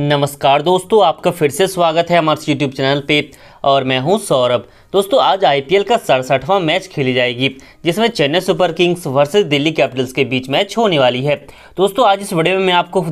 नमस्कार दोस्तों आपका फिर से स्वागत है हमारे यूट्यूब चैनल पे और मैं हूं सौरभ दोस्तों आज आईपीएल का सड़सठवां मैच खेली जाएगी जिसमें Chennai Super Kings versus Delhi Capitals के बीच मैच होने वाली है दोस्तों आज इस वीडियो में मैं आपको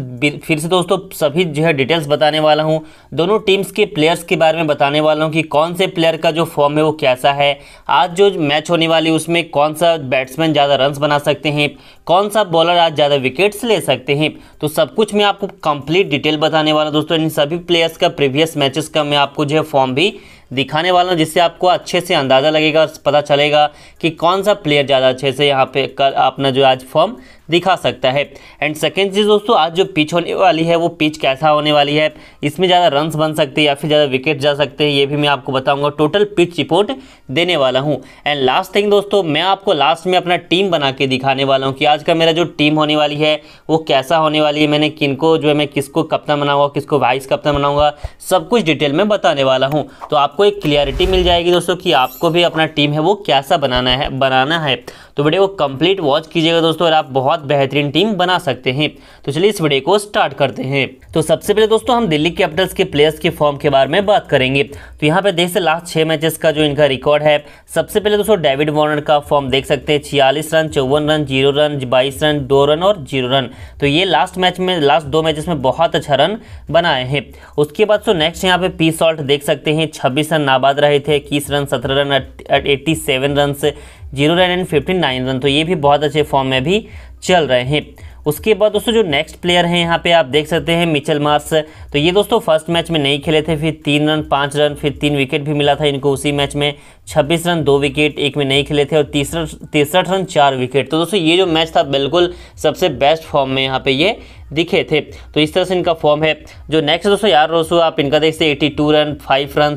फिर से दोस्तों सभी जो है डिटेल्स बताने वाला हूं दोनों टीम्स के प्लेयर्स के बारे में बताने वाला हूँ कि कौन से प्लेयर का जो फॉर्म है वो कैसा है आज जो मैच होने वाली उसमें कौन सा बैट्समैन ज़्यादा रन बना सकते हैं कौन सा बॉलर आज ज़्यादा विकेट्स ले सकते हैं तो सब कुछ मैं आपको कंप्लीट डिटेल बताने वाला दोस्तों इन सभी प्लेयर्स का प्रीवियस मैचेस का मैं आपको जो है फॉर्म भी दिखाने वाला हूँ जिससे आपको अच्छे से अंदाज़ा लगेगा और पता चलेगा कि कौन सा प्लेयर ज़्यादा अच्छे से यहाँ पे कर अपना जो आज फॉर्म दिखा सकता है एंड सेकेंड चीज़ दोस्तों आज जो पिच होने वाली है वो पिच कैसा होने वाली है इसमें ज़्यादा रन्स बन सकते हैं या फिर ज़्यादा विकेट जा सकते हैं ये भी मैं आपको बताऊँगा टोटल पिच रिपोर्ट देने वाला हूँ एंड लास्ट थिंग दोस्तों मैं आपको लास्ट में अपना टीम बना के दिखाने वाला हूँ कि आज का मेरा जो टीम होने वाली है वो कैसा होने वाली है मैंने किन जो है मैं किसको कप्तान बनाऊँगा किसको वाइस कप्तान बनाऊँगा सब कुछ डिटेल में बताने वाला हूँ तो आप आपको एक क्लियरिटी मिल जाएगी दोस्तों कि आपको भी अपना टीम है वो कैसा बनाना है बनाना है तो वीडियो को कंप्लीट वॉच कीजिएगा दोस्तों और आप बहुत बेहतरीन टीम बना सकते हैं तो चलिए इस वीडियो को स्टार्ट करते हैं तो सबसे पहले दोस्तों हम दिल्ली कैपिटल्स के प्लेयर्स के फॉर्म के बारे में बात करेंगे तो यहाँ पे देख से लास्ट छः मैचेस का जो इनका रिकॉर्ड है सबसे पहले दोस्तों डेविड वॉर्नर का फॉर्म देख सकते हैं छियालीस रन चौवन रन जीरो रन बाईस रन दो रन और जीरो रन तो ये लास्ट मैच में लास्ट दो मैचेस में बहुत अच्छा रन बनाए हैं उसके बाद सो तो नेक्स्ट यहाँ पे पी सॉल्ट देख सकते हैं छब्बीस उन्नीस रन नाबाद रहे थे इक्कीस रन सत्रह run eighty seven run zero run and fifty nine run तो ये भी बहुत अच्छे फॉर्म में भी चल रहे हैं उसके बाद दोस्तों जो नेक्स्ट प्लेयर हैं यहाँ पे आप देख सकते हैं मिचल मार्स तो ये दोस्तों फर्स्ट मैच में नहीं खेले थे फिर तीन रन पाँच रन फिर तीन विकेट भी मिला था इनको उसी मैच में छब्बीस रन दो विकेट एक में नहीं खेले थे और तीसरा तिरसठ रन चार विकेट तो दोस्तों ये जो मैच था बिल्कुल सबसे बेस्ट फॉर्म में यहाँ पर ये दिखे थे तो इस तरह से इनका फॉर्म है जो नेक्स्ट दोस्तों यार दोस्तों आप इनका देखते हैं eighty two run five run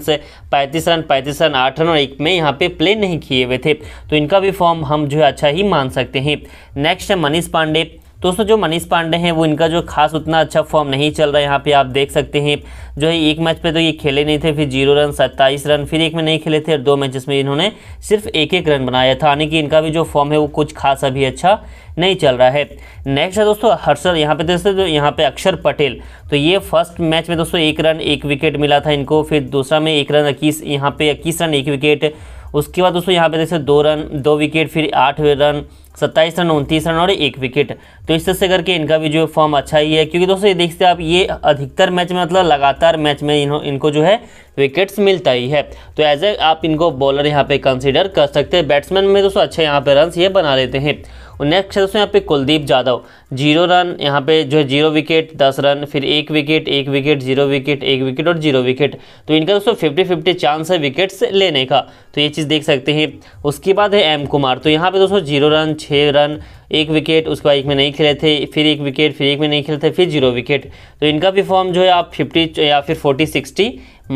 पैंतीस रन पैंतीस रन आठ रन और एक में यहाँ पे प्ले नहीं किए हुए थे तो इनका भी फॉर्म हम जो है अच्छा ही मान सकते हैं नेक्स्ट है मनीष पांडे दोस्तों जो मनीष पांडे हैं वो इनका जो खास उतना अच्छा फॉर्म नहीं चल रहा है यहाँ पे आप देख सकते हैं जो है एक मैच पे तो ये खेले नहीं थे फिर जीरो रन सत्ताईस रन फिर एक में नहीं खेले थे और दो मैचेस में इन्होंने सिर्फ एक एक रन बनाया था यानी कि इनका भी जो फॉर्म है वो कुछ खास अभी अच्छा नहीं चल रहा है नेक्स्ट है दोस्तों हर्षल यहाँ पे दोस्तों जो यहाँ पे अक्षर पटेल तो ये फर्स्ट मैच में दोस्तों एक रन एक विकेट मिला था इनको फिर दूसरा में एक रन इक्कीस यहाँ पे इक्कीस रन एक विकेट उसके बाद दोस्तों यहाँ पे जैसे दो रन दो विकेट फिर आठ रन सत्ताईस रन उनतीस रन और एक विकेट तो इस तरह से करके इनका भी जो फॉर्म अच्छा ही है क्योंकि दोस्तों ये देखते आप ये अधिकतर मैच में मतलब लगातार मैच में इन्हों इनको जो है विकेट्स मिलता ही है तो एज ए आप इनको बॉलर यहाँ पे कंसिडर कर सकते हैं बैट्समैन में दोस्तों अच्छे यहाँ पे रन ये बना लेते हैं और नेक्स्ट है दोस्तों यहाँ पे कुलदीप यादव जीरो रन यहाँ पे जो है जीरो विकेट दस रन फिर एक विकेट एक विकेट जीरो विकेट एक विकेट और जीरो विकेट तो इनका दोस्तों फिफ्टी फिफ्टी चांस है विकेट्स लेने का तो ये चीज़ देख सकते हैं उसके बाद है एम कुमार तो यहाँ पे दोस्तों जीरो रन छः रन एक विकेट उसके बाद एक में नहीं खेले थे फिर एक विकेट फिर एक में नहीं खेले थे फिर जीरो विकेट तो इनका भी फॉर्म जो है आप फिफ्टी या फिर फोर्टी सिक्सटी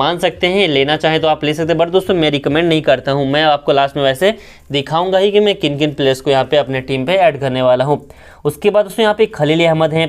मान सकते हैं लेना चाहे तो आप ले सकते हैं बट दोस्तों मैं रिकमेंड नहीं करता हूँ मैं आपको लास्ट में वैसे दिखाऊंगा ही कि मैं किन किन प्लेयर्स को यहाँ पे अपने टीम पे ऐड करने वाला हूँ उसके बाद दोस्तों यहाँ पे खलील अहमद हैं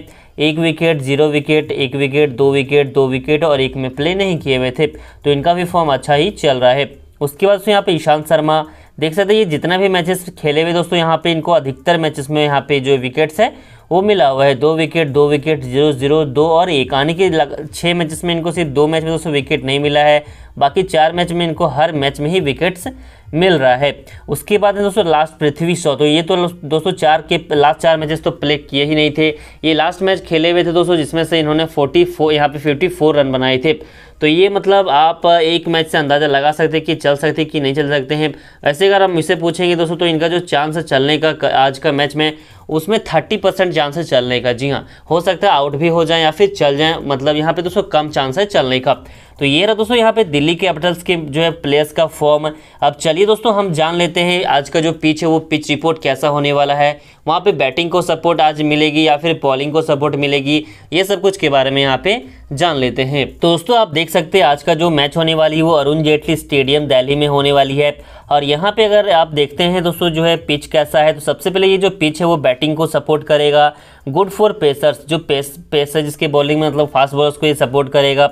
एक विकेट जीरो विकेट एक विकेट दो विकेट दो विकेट और एक में प्ले नहीं किए हुए थे तो इनका भी फॉर्म अच्छा ही चल रहा है उसके बाद दोस्तों यहाँ पर ईशांत शर्मा देख सकते हैं ये जितना भी मैचेस खेले हुए दोस्तों यहाँ पे इनको अधिकतर मैचेस में यहाँ पे जो विकेट्स है वो मिला हुआ है दो विकेट दो विकेट जीरो जीरो दो और एक यानी कि छः मैचेस में इनको सिर्फ दो मैच में दोस्तों विकेट नहीं मिला है बाकी चार मैच में इनको हर मैच में ही विकेट्स मिल रहा है उसके बाद है दोस्तों लास्ट पृथ्वी शॉ तो ये तो दोस्तों चार के लास्ट चार मैचेस तो प्ले किए ही नहीं थे ये लास्ट मैच खेले हुए थे दोस्तों जिसमें से इन्होंने 44 फोर यहाँ पे फोर रन बनाए थे तो ये मतलब आप एक मैच से अंदाज़ा लगा सकते हैं कि चल सकते हैं कि नहीं चल सकते हैं वैसे अगर हम इससे पूछेंगे दोस्तों तो इनका जो चांस है चलने का आज का मैच में उसमें थर्टी परसेंट चांस है चलने का जी हाँ हो सकता है आउट भी हो जाए या फिर चल जाए मतलब यहाँ पे दोस्तों कम चांस है चलने का तो ये रहा दोस्तों यहाँ पे दिल्ली कैपिटल्स के जो है प्लेयर्स का फॉर्म अब चलिए दोस्तों हम जान लेते हैं आज का जो पिच है वो पिच रिपोर्ट कैसा होने वाला है वहाँ पे बैटिंग को सपोर्ट आज मिलेगी या फिर बॉलिंग को सपोर्ट मिलेगी ये सब कुछ के बारे में यहाँ पे जान लेते हैं तो दोस्तों आप देख सकते हैं आज का जो मैच होने वाली है वो अरुण जेटली स्टेडियम दिल्ली में होने वाली है और यहाँ पे अगर आप देखते हैं दोस्तों जो है पिच कैसा है तो सबसे पहले ये जो पिच है वो बैटिंग को सपोर्ट करेगा गुड फॉर पेसर्स जो पेस पेसर जिसके बॉलिंग में मतलब फास्ट बॉलर्स को ये सपोर्ट करेगा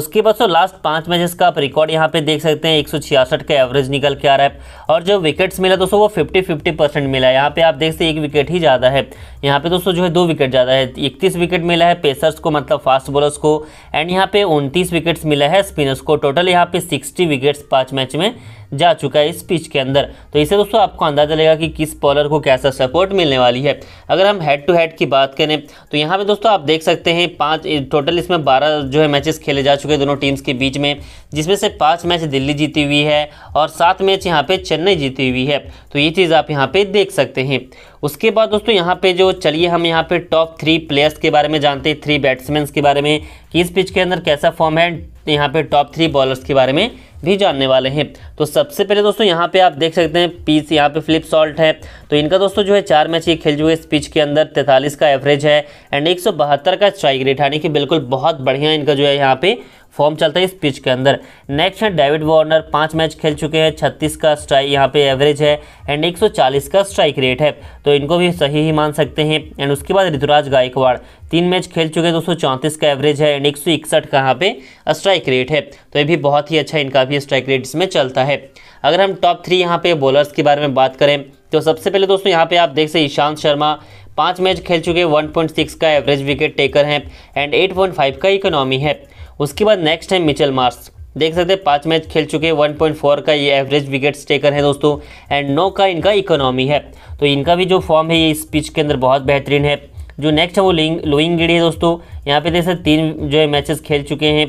उसके बाद तो लास्ट पाँच मैचेस का आप रिकॉर्ड यहाँ पे देख सकते हैं एक का एवरेज निकल के आ रहा है और जो विकेट्स मिला दोस्तों वो फिफ्टी फिफ्टी परसेंट मिला है यहाँ पे आप देख सकते एक विकेट ही ज़्यादा है यहाँ पे दोस्तों जो है दो विकेट ज़्यादा है इकतीस विकेट मिला है पेसर्स को मतलब फास्ट बॉलर्स को एंड यहाँ पे उनतीस विकेट्स मिला है स्पिनर्स को टोटल यहाँ पे सिक्सटी विकेट्स पाँच मैच में जा चुका है इस पिच के अंदर तो इसे दोस्तों आपको अंदाजा लगेगा कि किस बॉलर को कैसा सपोर्ट मिलने वाली है अगर हम हेड टू हेड की बात करें तो यहाँ पे दोस्तों आप देख सकते हैं पाँच टोटल इसमें बारह जो है मैचेस खेले जा चुके हैं दोनों टीम्स के बीच में जिसमें से पाँच मैच दिल्ली जीती हुई है और सात मैच यहाँ पे चेन्नई जीती हुई है तो ये चीज़ आप यहाँ पे देख सकते हैं उसके बाद दोस्तों यहाँ पे जो चलिए हम यहाँ पे टॉप थ्री प्लेयर्स के बारे में जानते हैं थ्री बैट्समैन के बारे में कि इस पिच के अंदर कैसा फॉर्म है तो यहाँ पे टॉप थ्री बॉलर्स के बारे में भी जानने वाले हैं तो सबसे पहले दोस्तों यहाँ पे आप देख सकते हैं पीस यहाँ पे फ्लिप सॉल्ट है तो इनका दोस्तों जो है चार मैच ये खेल चुके इस पिच के अंदर तैंतालीस का एवरेज है एंड एक का स्ट्राइक रेट यानी कि बिल्कुल बहुत बढ़िया इनका जो है यहाँ पे फॉर्म चलता है इस पिच के अंदर नेक्स्ट है डेविड वार्नर पाँच मैच खेल चुके हैं छत्तीस का स्ट्राइक यहाँ पे एवरेज है एंड 140 का स्ट्राइक रेट है तो इनको भी सही ही मान सकते हैं एंड उसके बाद ऋतुराज गायकवाड़ तीन मैच खेल चुके हैं दो का एवरेज है एंड एक का यहाँ पे स्ट्राइक रेट है तो ये भी बहुत ही अच्छा इनका भी स्ट्राइक रेट इसमें चलता है अगर हम टॉप थ्री यहाँ पे बॉलर्स के बारे में बात करें तो सबसे पहले दोस्तों यहाँ पे आप देख सकते ईशांत शर्मा पाँच मैच खेल चुके 1.6 का एवरेज विकेट टेकर हैं एंड 8.5 का इकोनॉमी है उसके बाद नेक्स्ट है मिचल मार्स देख सकते हैं पाँच मैच खेल चुके हैं 1.4 का ये एवरेज विकेट टेकर है दोस्तों एंड नौ का इनका इकोनॉमी है तो इनका भी जो फॉर्म है ये इस पिच के अंदर बहुत बेहतरीन है जो नेक्स्ट है वो लिंग लोइंग गिड़ी है दोस्तों यहाँ पे देख सकते तीन जो है मैचेस खेल चुके हैं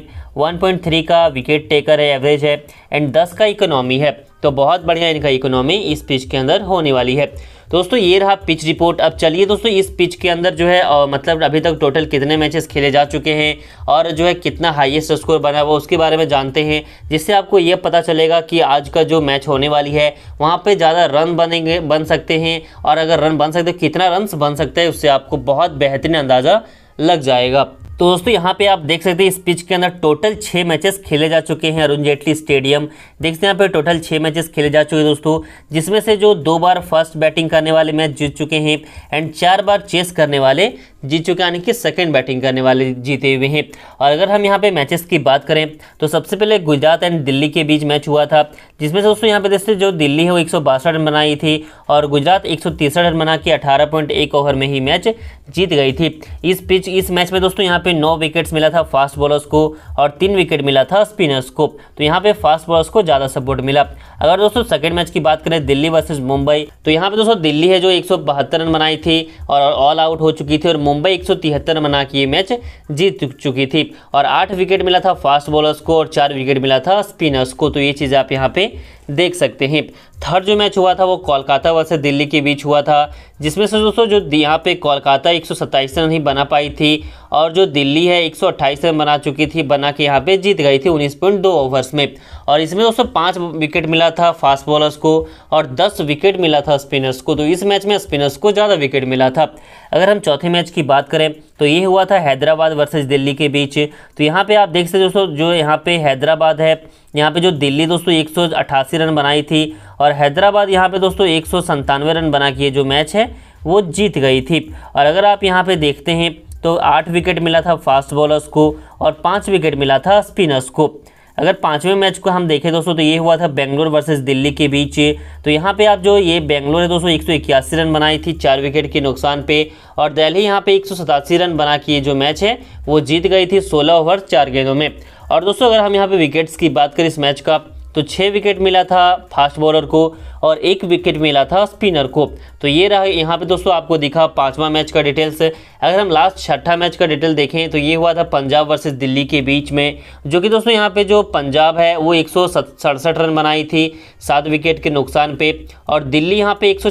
1.3 का विकेट टेकर है एवरेज है एंड 10 का इकोनॉमी है तो बहुत बढ़िया इनका इकोनॉमी इस पिच के अंदर होने वाली है दोस्तों ये रहा पिच रिपोर्ट अब चलिए दोस्तों इस पिच के अंदर जो है और मतलब अभी तक टोटल कितने मैचेस खेले जा चुके हैं और जो है कितना हाईएस्ट स्कोर बना हुआ उसके बारे में जानते हैं जिससे आपको ये पता चलेगा कि आज का जो मैच होने वाली है वहाँ पे ज़्यादा रन बनेंगे बन सकते हैं और अगर रन बन सकते कितना रन बन सकते हैं उससे आपको बहुत बेहतरीन अंदाज़ा लग जाएगा तो दोस्तों यहाँ पे आप देख सकते हैं इस पिच के अंदर टोटल छः मैचेस खेले जा चुके हैं अरुण जेटली स्टेडियम देख सकते हैं यहाँ पे टोटल छः मैचेस खेले जा चुके हैं दोस्तों जिसमें से जो दो बार फर्स्ट बैटिंग करने वाले मैच जीत चुके हैं एंड चार बार चेस करने वाले जीत चुके यानी कि सेकंड बैटिंग करने वाले जीते हुए हैं और अगर हम यहाँ पे मैचेस की बात करें तो सबसे पहले गुजरात एंड दिल्ली के बीच मैच हुआ था जिसमें से दोस्तों यहाँ पे देखते जो दिल्ली है वो एक रन बनाई थी और गुजरात एक रन बना के अठारह ओवर में ही मैच जीत गई थी इस पिच इस मैच में दोस्तों यहाँ पे नौ विकेट्स मिला था फास्ट बॉलर्स को और तीन विकेट मिला था स्पिनर्स को तो यहाँ पे फास्ट बॉलर्स को ज़्यादा सपोर्ट मिला अगर दोस्तों सेकेंड मैच की बात करें दिल्ली वर्सेज मुंबई तो यहाँ पे दोस्तों दिल्ली है जो एक रन बनाई थी और ऑल आउट हो चुकी थी और मुंबई एक बना के ये मैच जीत चुकी थी और आठ विकेट मिला था फास्ट बॉलर्स को और चार विकेट मिला था स्पिनर्स को तो ये चीज़ आप यहाँ पे देख सकते हैं थर्ड जो मैच हुआ था वो कोलकाता वर्ष दिल्ली के बीच हुआ था जिसमें से दोस्तों जो यहाँ पे कोलकाता 127 रन ही बना पाई थी और जो दिल्ली है 128 रन बना चुकी थी बना के यहाँ पे जीत गई थी 19.2 ओवर्स में और इसमें दोस्तों पाँच विकेट मिला था फास्ट बॉलर्स को और दस विकेट मिला था स्पिनर्स को तो इस मैच में स्पिनर्स को ज़्यादा विकेट मिला था अगर हम चौथे मैच की बात करें तो ये हुआ था हैदराबाद वर्सेज दिल्ली के बीच तो यहाँ पर आप देख सकते दोस्तों जो यहाँ पर हैदराबाद है यहाँ पे जो दिल्ली दोस्तों एक रन बनाई थी और हैदराबाद यहाँ पे दोस्तों एक रन बना के जो मैच है वो जीत गई थी और अगर आप यहाँ पे देखते हैं तो आठ विकेट मिला था फास्ट बॉलर्स को और पाँच विकेट मिला था स्पिनर्स को अगर पाँचवें मैच को हम देखें दोस्तों तो ये हुआ था बेंगलोर वर्सेज दिल्ली के बीच तो यहाँ पे आप जो ये बेंगलोर है दोस्तों एक सौ इक्यासी रन बनाई थी चार विकेट के नुकसान पे और दिल्ली यहाँ पे एक रन बना के जो मैच है वो जीत गई थी सोलह ओवर चार गेंदों में और दोस्तों अगर हम यहाँ पर विकेट्स की बात करें इस मैच का तो छः विकेट मिला था फास्ट बॉलर को और एक विकेट मिला था स्पिनर को तो ये रहा यहाँ पे दोस्तों आपको दिखा पांचवा मैच का डिटेल्स अगर हम लास्ट छठा मैच का डिटेल देखें तो ये हुआ था पंजाब वर्सेस दिल्ली के बीच में जो कि दोस्तों यहाँ पे जो पंजाब है वो एक रन बनाई थी सात विकेट के नुकसान पे और दिल्ली यहाँ पे एक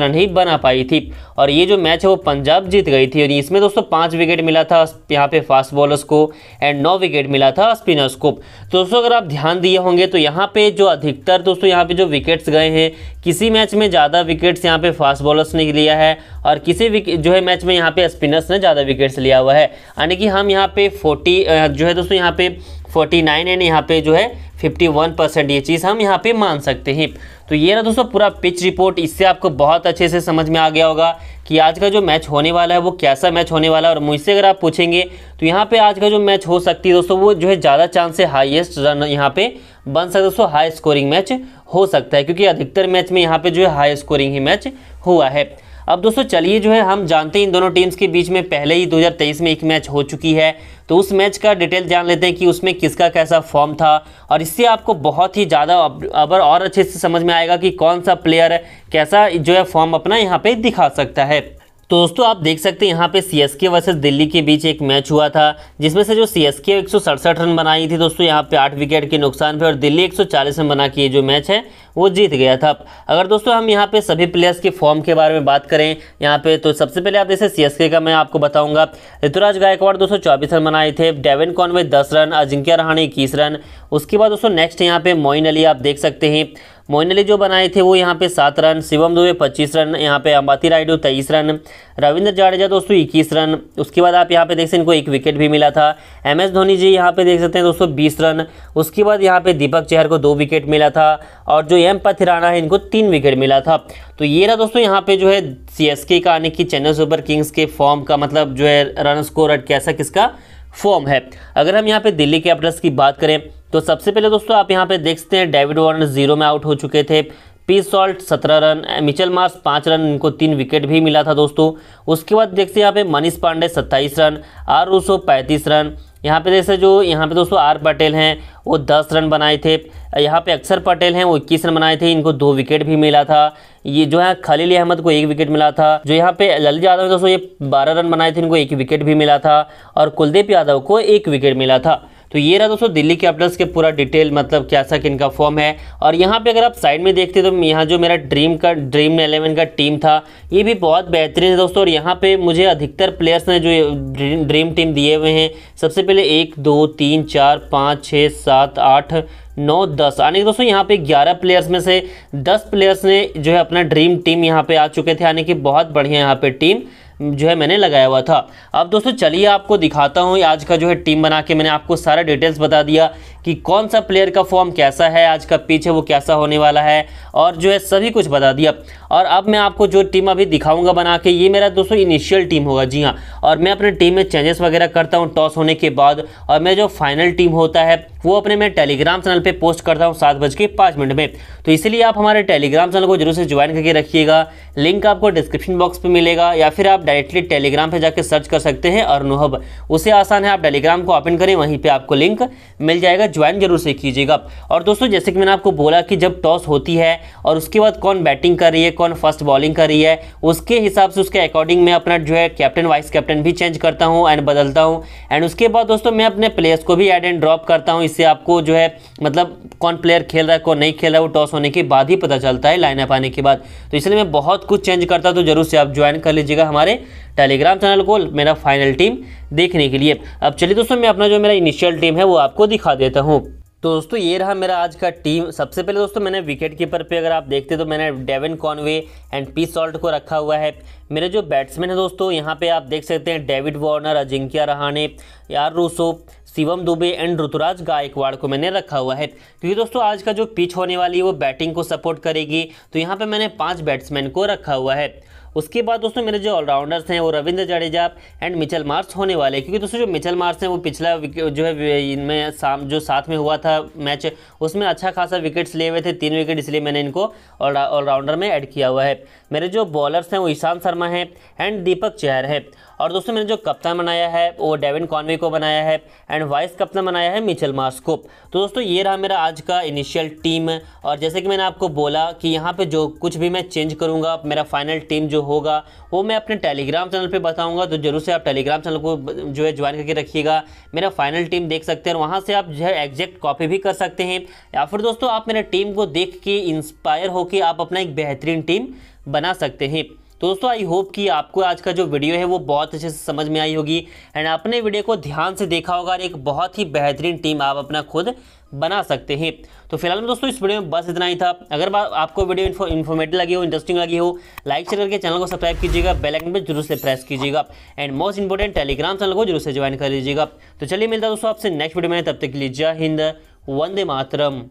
रन ही बना पाई थी और ये जो मैच है वो पंजाब जीत गई थी और इसमें दोस्तों पाँच विकेट मिला था यहाँ पे फास्ट बॉलर्स को एंड नौ विकेट मिला था स्पिनर्स को दोस्तों अगर आप ध्यान दिए होंगे तो यहाँ पे जो अधिकतर दोस्तों यहाँ पे जो विकेट्स गए हैं किसी मैच में ज़्यादा विकेट्स यहाँ पे फास्ट बॉलर्स ने लिया है और किसी जो है मैच में यहाँ पे स्पिनर्स ने ज़्यादा विकेट्स लिया हुआ है यानी कि हम यहाँ पे 40 जो है दोस्तों यहाँ पे फोर्टी नाइन एंड यहाँ पे जो है फिफ्टी वन परसेंट ये चीज़ हम यहाँ पे मान सकते हैं तो ये ना दोस्तों पूरा पिच रिपोर्ट इससे आपको बहुत अच्छे से समझ में आ गया होगा कि आज का जो मैच होने वाला है वो कैसा मैच होने वाला है और मुझसे अगर आप पूछेंगे तो यहाँ पे आज का जो मैच हो सकती है दोस्तों वो जो है ज़्यादा चांस है हाईएस्ट रन यहाँ पे बन सकता है दोस्तों हाई स्कोरिंग मैच हो सकता है क्योंकि अधिकतर मैच में यहाँ पे जो है हाई स्कोरिंग ही मैच हुआ है अब दोस्तों चलिए जो है हम जानते हैं इन दोनों टीम्स के बीच में पहले ही 2023 में एक मैच हो चुकी है तो उस मैच का डिटेल जान लेते हैं कि उसमें किसका कैसा फॉर्म था और इससे आपको बहुत ही ज़्यादा अब और अच्छे से समझ में आएगा कि कौन सा प्लेयर कैसा जो है फॉर्म अपना यहाँ पे दिखा सकता है तो दोस्तों आप देख सकते हैं यहाँ पे C S K versus Delhi के बीच एक मैच हुआ था जिसमें से जो सी एस के एक रन बनाई थी दोस्तों यहाँ पे आठ विकेट के नुकसान पे और दिल्ली 140 रन बना के जो मैच है वो जीत गया था अगर दोस्तों हम यहाँ पे सभी प्लेयर्स के फॉर्म के बारे में बात करें यहाँ पे तो सबसे पहले आप जैसे सी का मैं आपको बताऊँगा ऋतुराज गायकवाड़ सौ चौबीस रन बनाए थे डेविन कॉनवे दस रन अजिंक्य रहाणे इक्कीस रन उसके बाद दोस्तों नेक्स्ट यहाँ पे मोइन अली आप देख सकते हैं मोइन अली जो बनाए थे वो यहाँ पे सात रन शिवम दुबे पच्चीस रन यहाँ पे अंबाती रायडू तेईस रन रविंद्र जाडेजा दोस्तों इक्कीस रन उसके बाद आप यहाँ पे देख सकते इनको एक विकेट भी मिला था एम एस धोनी जी यहाँ पे देख सकते हैं दोस्तों बीस रन उसके बाद यहाँ पे दीपक चेहर को दो विकेट मिला था और जो एम पथिराना है इनको तीन विकेट मिला था तो ये रहा दोस्तों यहाँ पे जो है सी एस के का यानी कि चेन्नई सुपर किंग्स के फॉर्म का मतलब जो है रन स्कोर कैसा किसका फॉर्म है अगर हम यहाँ पे दिल्ली कैपिटल्स की बात करें तो सबसे पहले दोस्तों आप यहाँ पे सकते हैं डेविड वार्नर जीरो में आउट हो चुके थे पी सॉल्ट सत्रह रन मिचल मार्स पाँच रन इनको तीन विकेट भी मिला था दोस्तों उसके बाद देखते हैं यहाँ पे मनीष पांडे सत्ताईस रन आर रूसो पैंतीस रन यहाँ पे जैसे जो यहाँ पे दोस्तों आर पटेल हैं वो दस रन बनाए थे यहाँ पे अक्षर पटेल हैं वो इक्कीस रन बनाए थे इनको दो विकेट भी मिला था ये जो है खलील अहमद को एक विकेट मिला था जो यहाँ पे ललित यादव दोस्तों ये बारह रन बनाए थे इनको एक विकेट भी मिला था और कुलदीप यादव को एक विकेट मिला था तो ये रहा दोस्तों दिल्ली कैपिटल्स के पूरा डिटेल मतलब कैसा का फॉर्म है और यहाँ पे अगर आप साइड में देखते तो यहाँ जो मेरा ड्रीम का ड्रीम एलेवन का टीम था ये भी बहुत बेहतरीन है दोस्तों और यहाँ पे मुझे अधिकतर प्लेयर्स ने जो ड्रीम टीम दिए हुए हैं सबसे पहले एक दो तीन चार पाँच छः सात आठ नौ दस यानी कि दोस्तों यहाँ पे ग्यारह प्लेयर्स में से दस प्लेयर्स ने जो है अपना ड्रीम टीम यहाँ पे आ चुके थे यानी कि बहुत बढ़िया यहाँ पे टीम जो है मैंने लगाया हुआ था अब दोस्तों चलिए आपको दिखाता हूँ आज का जो है टीम बना के मैंने आपको सारा डिटेल्स बता दिया कि कौन सा प्लेयर का फॉर्म कैसा है आज का पिच है वो कैसा होने वाला है और जो है सभी कुछ बता दिया और अब मैं आपको जो टीम अभी दिखाऊंगा बना के ये मेरा दोस्तों इनिशियल टीम होगा जी हाँ और मैं अपने टीम में चेंजेस वगैरह करता हूँ टॉस होने के बाद और मैं जो फाइनल टीम होता है वो अपने मैं टेलीग्राम चैनल पे पोस्ट करता हूँ सात बज के पाँच मिनट में तो इसलिए आप हमारे टेलीग्राम चैनल को जरूर से ज्वाइन करके रखिएगा लिंक आपको डिस्क्रिप्शन बॉक्स पे मिलेगा या फिर आप डायरेक्टली टेलीग्राम पे जाकर सर्च कर सकते हैं और नोहब उसे आसान है आप टेलीग्राम को ओपन करें वहीं पर आपको लिंक मिल जाएगा ज्वाइन जरूर से कीजिएगा और दोस्तों जैसे कि मैंने आपको बोला कि जब टॉस होती है और उसके बाद कौन बैटिंग कर रही है कौन फर्स्ट बॉलिंग कर रही है उसके हिसाब से उसके अकॉर्डिंग मैं अपना जो है कैप्टन वाइस कैप्टन भी चेंज करता हूँ एंड बदलता हूँ एंड उसके बाद दोस्तों मैं अपने प्लेयर्स को भी एड एंड ड्रॉप करता हूँ इससे आपको जो है मतलब कौन प्लेयर खेल रहा है कौन नहीं खेल रहा है वो टॉस होने के बाद ही पता चलता है लाइन आने के बाद तो इसलिए मैं बहुत कुछ चेंज करता हूँ तो जरूर से आप ज्वाइन कर लीजिएगा हमारे टेलीग्राम चैनल को मेरा फाइनल टीम देखने के लिए अब चलिए दोस्तों मैं अपना जो मेरा इनिशियल टीम है वो आपको दिखा देता हूँ तो दोस्तों ये रहा मेरा आज का टीम सबसे पहले दोस्तों मैंने विकेट कीपर पर अगर आप देखते तो मैंने Devon Conway and P Salt को रखा हुआ है मेरे जो बैट्समैन है दोस्तों यहाँ पे आप देख सकते हैं डेविड वार्नर अजिंक्या रहाणे यार रूसो शिवम दुबे एंड ऋतुराज गायकवाड़ को मैंने रखा हुआ है क्योंकि तो दोस्तों आज का जो पिच होने वाली है वो बैटिंग को सपोर्ट करेगी तो यहाँ पर मैंने पाँच बैट्समैन को रखा हुआ है उसके बाद दोस्तों मेरे जो ऑलराउंडर्स हैं वो Ravindra Jadeja and Mitchell Marsh होने वाले क्योंकि दोस्तों जो मिचल मार्स हैं वो पिछला जो है इनमें शाम जो साथ में हुआ था मैच उसमें अच्छा खासा विकेट्स लिए हुए थे तीन विकेट इसलिए मैंने इनको ऑलराउंडर में ऐड किया हुआ है मेरे जो बॉलर्स हैं वो ईशान शर्मा हैं एंड दीपक चहर है और दोस्तों मैंने जो कप्तान बनाया है वो डेविन कॉनवे को बनाया है एंड वाइस कप्तान बनाया है मिचल मास को तो दोस्तों ये रहा मेरा आज का इनिशियल टीम और जैसे कि मैंने आपको बोला कि यहाँ पे जो कुछ भी मैं चेंज करूँगा मेरा फाइनल टीम जो होगा वो मैं अपने टेलीग्राम चैनल पर बताऊँगा तो जरूर से आप टेलीग्राम चैनल को जो है ज्वाइन करके रखिएगा मेरा फाइनल टीम देख सकते हैं और वहाँ से आप जो है एग्जैक्ट कॉपी भी कर सकते हैं या फिर दोस्तों आप मेरे टीम को देख के इंस्पायर होकर आप अपना एक बेहतरीन टीम बना सकते हैं तो दोस्तों आई होप कि आपको आज का जो वीडियो है वो बहुत अच्छे से समझ में आई होगी एंड आपने वीडियो को ध्यान से देखा होगा और एक बहुत ही बेहतरीन टीम आप अपना खुद बना सकते हैं तो फिलहाल में दोस्तों इस वीडियो में बस इतना ही था अगर आपको वीडियो इन्फॉर्मेटिव लगी हो इंटरेस्टिंग लगी हो लाइक शेयर करके चैनल को सब्सक्राइब कीजिएगा बेल आइकन पर जरूर से प्रेस कीजिएगा and most important Telegram channel को जरूर से ज्वाइन कर लीजिएगा तो चलिए मिलता है दोस्तों आपसे नेक्स्ट वीडियो में तब तक के लिए जय हिंद वंदे मातरम